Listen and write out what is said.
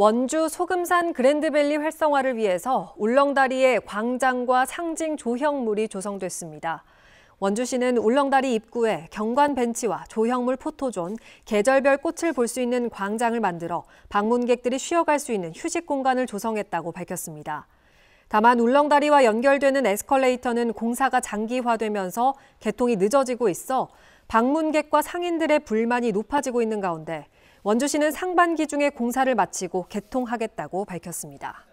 원주 소금산 그랜드밸리 활성화를 위해서 울렁다리에 광장과 상징 조형물이 조성됐습니다. 원주시는 울렁다리 입구에 경관 벤치와 조형물 포토존, 계절별 꽃을 볼 수 있는 광장을 만들어 방문객들이 쉬어갈 수 있는 휴식 공간을 조성했다고 밝혔습니다. 다만 울렁다리와 연결되는 에스컬레이터는 공사가 장기화되면서 개통이 늦어지고 있어 방문객과 상인들의 불만이 높아지고 있는 가운데 원주시는 상반기 중에 공사를 마치고 개통하겠다고 밝혔습니다.